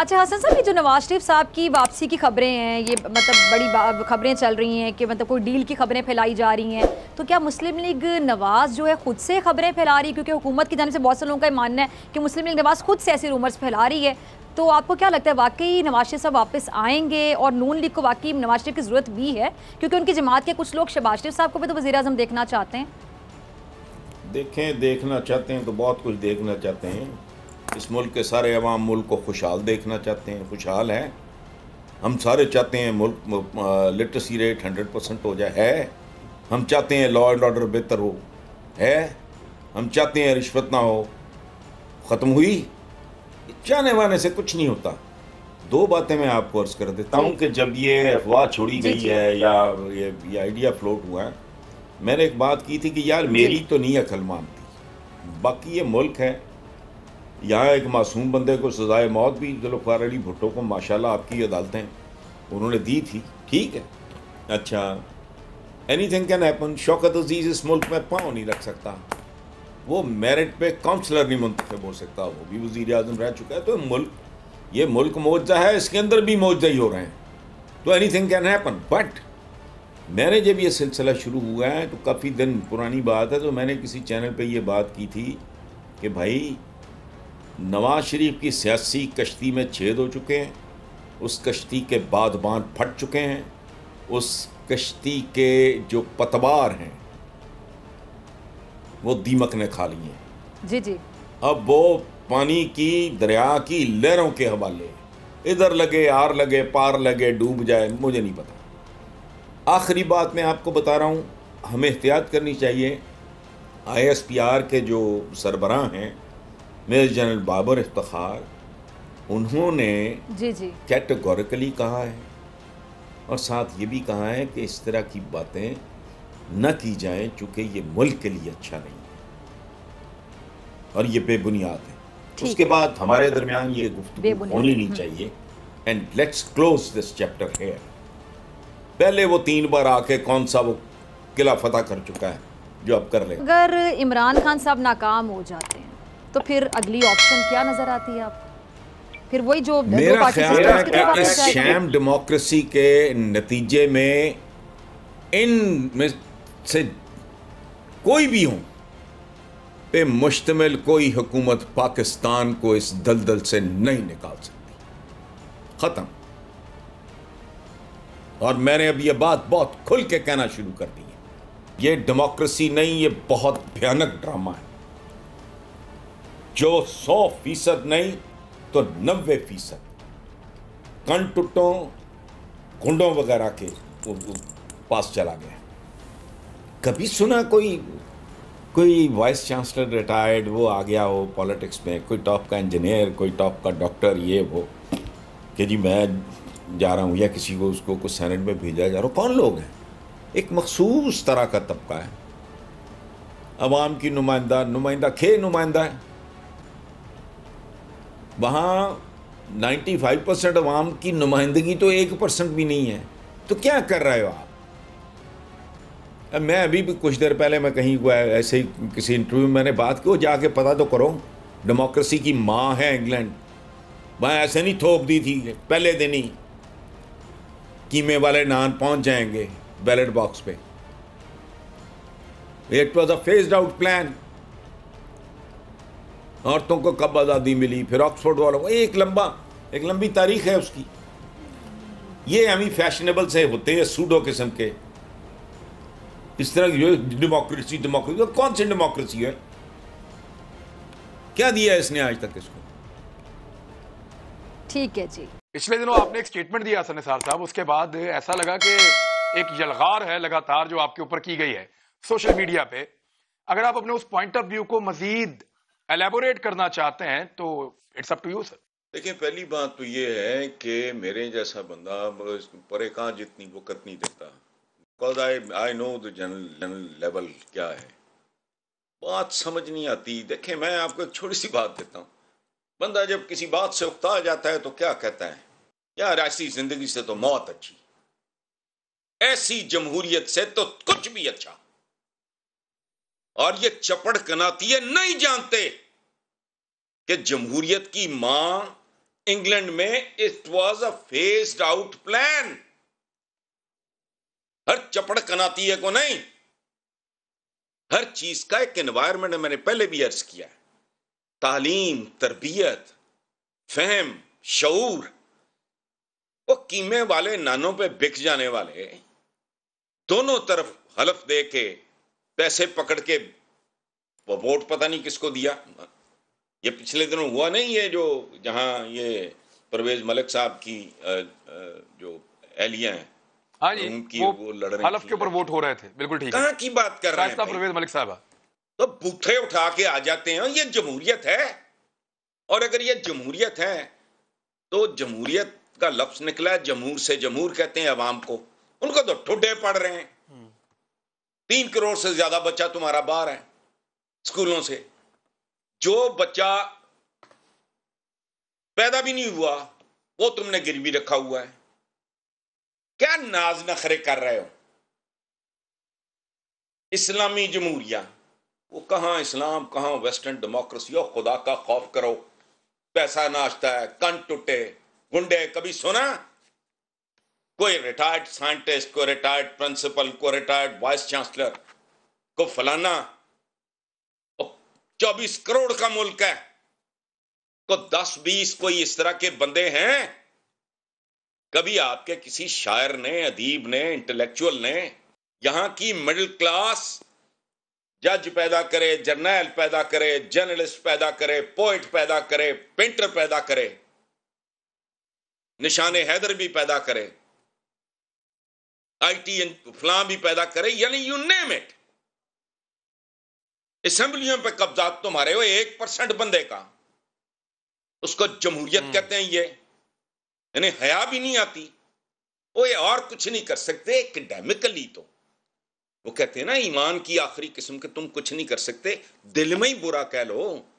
अच्छा हसन साहब ये जो नवाज शरीफ साहब की वापसी की खबरें हैं ये मतलब बड़ी खबरें चल रही हैं कि मतलब कोई डील की खबरें फैलाई जा रही हैं तो क्या मुस्लिम लीग नवाज जो है ख़ुद से खबरें फैला रही है क्योंकि हुकूमत की जानब से बहुत से लोगों का मानना है कि मुस्लिम लीग नवाज खुद से ऐसी रूमर्स फैला रही है तो आपको क्या लगता है वाकई नवाज शरीफ साहब वापस आएंगे और नून लीग को वाकई नवाज शरीफ की ज़रूरत भी है क्योंकि उनकी जमात के कुछ लोग शहबाज शरीफ साहब को भी तो वजी अजम देखना चाहते हैं देखें देखना चाहते हैं तो बहुत कुछ देखना चाहते हैं इस मुल्क के सारे अवाम मुल्क को खुशहाल देखना चाहते हैं खुशहाल हैं हम सारे चाहते हैं मुल्क लिटरेसी रेट हंड्रेड परसेंट हो जाए है हम चाहते हैं लॉ एंड ऑर्डर बेहतर हो है हम चाहते हैं रिश्वत ना हो ख़त्म हुई जाने वाने से कुछ नहीं होता दो बातें मैं आपको अर्ज़ कर देता हूँ कि जब ये अफवाह छोड़ी गई है या ये ये आइडिया फ्लोट हुआ है मैंने एक बात की थी कि यार मेरी तो नहीं अकल मानती बाकी ये मुल्क है यहाँ एक मासूम बंदे को सजाए मौत भी जुल्फ़ार अली भुट्टो को माशाल्लाह आपकी अदालतें उन्होंने दी थी ठीक है अच्छा anything can happen Shaukat Aziz इस मुल्क में पाँव नहीं रख सकता वो मेरिट पे काउंसलर नहीं मुंतब हो सकता वो भी वजीर अजम रह चुका है तो मुल्क ये मुल्क मुआवजा है इसके अंदर भी मुआवजा ही हो रहे हैं तो anything can happen but मैंने जब यह सिलसिला शुरू हुआ है तो काफ़ी दिन पुरानी बात है तो मैंने किसी चैनल पर यह बात की थी कि भाई नवाज शरीफ की सियासी कश्ती में छेद हो चुके हैं उस कश्ती के बाद बांध फट चुके हैं उस कश्ती के जो पतवार हैं वो दीमक ने खा लिए हैं जी जी अब वो पानी की दरिया की लहरों के हवाले इधर लगे आर लगे पार लगे डूब जाए मुझे नहीं पता आखिरी बात मैं आपको बता रहा हूँ हमें एहतियात करनी चाहिए आईएसपीआर के जो सरबराह हैं मेजर जनरल बाबर इफ्तार उन्होंने जी जी कैटेगोरिकली कहा है और साथ ये भी कहा है कि इस तरह की बातें न की जाएं चूंकि ये मुल्क के लिए अच्छा नहीं है और ये बेबुनियाद है उसके बाद हमारे दरमियान ये गुफ्त होनी नहीं हम्म। चाहिए and let's close this chapter here पहले वो तीन बार आके कौन सा वो किला फतेह कर चुका है जो अब कर ले अगर इमरान खान साहब नाकाम हो जाते तो फिर अगली ऑप्शन क्या नजर आती है आप फिर वही जो मेरा ख्याल है कि इस शैम डेमोक्रेसी के नतीजे में इन में से कोई भी हो पे मुश्तमिल कोई हुकूमत पाकिस्तान को इस दलदल से नहीं निकाल सकती ख़त्म और मैंने अब यह बात बहुत खुल के कहना शुरू कर दी है ये डेमोक्रेसी नहीं ये बहुत भयानक ड्रामा है जो 100 फीसद नहीं तो 90 फीसद कण टुटों कुंडों वगैरह के पास चला गया कभी सुना कोई कोई वाइस चांसलर रिटायर्ड वो आ गया हो पॉलिटिक्स में कोई टॉप का इंजीनियर कोई टॉप का डॉक्टर ये वो कि जी मैं जा रहा हूँ या किसी को उसको कुछ सेनेट में भेजा जा रहा हूँ कौन लोग हैं एक मखसूस तरह का तबका है अवाम की नुमाइंदा नुमाइंदा खे नुमाइंदा है वहाँ 95 परसेंट अवाम की नुमाइंदगी तो एक परसेंट भी नहीं है तो क्या कर रहे हो आप मैं अभी भी कुछ देर पहले मैं कहीं हुआ ऐसे ही किसी इंटरव्यू में मैंने बात की जाके पता तो करो डेमोक्रेसी की माँ है इंग्लैंड वहाँ ऐसे नहीं थोप दी थी पहले दिन ही कीमे वाले नान पहुँच जाएंगे बैलेट बॉक्स पे it was a phased out plan औरतों को कब आज़ादी मिली फिर ऑक्सफोर्ड वालों को एक लंबा एक लंबी तारीख है उसकी ये अभी फैशनेबल से होते हैं सूडो किस्म के इस तरह की जो डेमोक्रेसी डेमोक्रेसी तो कौन सी डेमोक्रेसी है क्या दिया इसने आज तक इसको ठीक है जी पिछले दिनों आपने एक स्टेटमेंट दिया था निसार साहब उसके बाद ऐसा लगा कि एक यलगार है लगातार जो आपके ऊपर की गई है सोशल मीडिया पे अगर आप अपने उस पॉइंट ऑफ व्यू को मजीद एलेबोरेट करना चाहते हैं तो it's up to you sir देखिए पहली बात तो ये है कि मेरे जैसा बंदा परे कहाँ जितनी वक़्त नहीं देता because I I know the general level क्या है बात समझ नहीं आती देखिए मैं आपको एक छोटी सी बात देता हूँ बंदा जब किसी बात से उकता जाता है तो क्या कहता है यार ऐसी जिंदगी से तो मौत अच्छी ऐसी जमहूरियत से तो कुछ भी अच्छा और ये चपड़ कनाती है नहीं जानते कि जमहूरियत की मां इंग्लैंड में it was a phased out plan हर चपड़ कनाती है को नहीं हर चीज का एक एनवायरमेंट मैंने पहले भी अर्ज किया तालीम तरबियत फहम शूर वो कीमे वाले नानों पे बिक जाने वाले दोनों तरफ हलफ दे के पैसे पकड़ के वो वोट पता नहीं किसको दिया ये पिछले दिनों हुआ नहीं है जो जहां ये परवेज मलिक साहब की जो एहलिया हैं हाँ जी उनकी वो, वो लड़ रहे हलफ के ऊपर वोट हो रहे थे बिल्कुल ठीक कहां की बात कर रहे हैं परवेज मलिक साहब तो बूथे उठा के आ जाते हैं ये जमहूरियत है और अगर ये जमहूरियत है तो जमहूरियत का लफ्ज निकला जमूर से जमूर कहते हैं अवाम को उनको तो ठुडे पड़ रहे हैं हम्म। तीन करोड़ से ज्यादा बच्चा तुम्हारा बाहर है स्कूलों से जो बच्चा पैदा भी नहीं हुआ वो तुमने गिरवी रखा हुआ है क्या नाज नखरे कर रहे हो इस्लामी जमहूरिया वो कहां इस्लाम कहां वेस्टर्न डेमोक्रेसी और खुदा का खौफ करो पैसा नाश्ता है कन टूटे गुंडे कभी सुना कोई रिटायर्ड साइंटिस्ट को रिटायर्ड प्रिंसिपल को रिटायर्ड वाइस चांसलर को फलाना चौबीस करोड़ का मुल्क है को तो दस बीस कोई इस तरह के बंदे हैं कभी आपके किसी शायर ने अदीब ने इंटेलेक्चुअल ने यहां की मिडिल क्लास जज पैदा करे जर्नैल पैदा करे जर्नलिस्ट पैदा करे पोइट पैदा करे पेंटर पैदा करे निशाने हैदर भी पैदा करे आईटी फ्लां भी पैदा करे यानी यू नेम इट असेंबलियों पे कब्जा तुम्हारे तो हो एक परसेंट बंदे का उसको जमहूरियत हम्म। कहते हैं ये यानी हया भी नहीं आती वो ये और कुछ नहीं कर सकते एकेडेमिकली तो वो कहते हैं ना ईमान की आखिरी किस्म के तुम कुछ नहीं कर सकते दिल में ही बुरा कह लो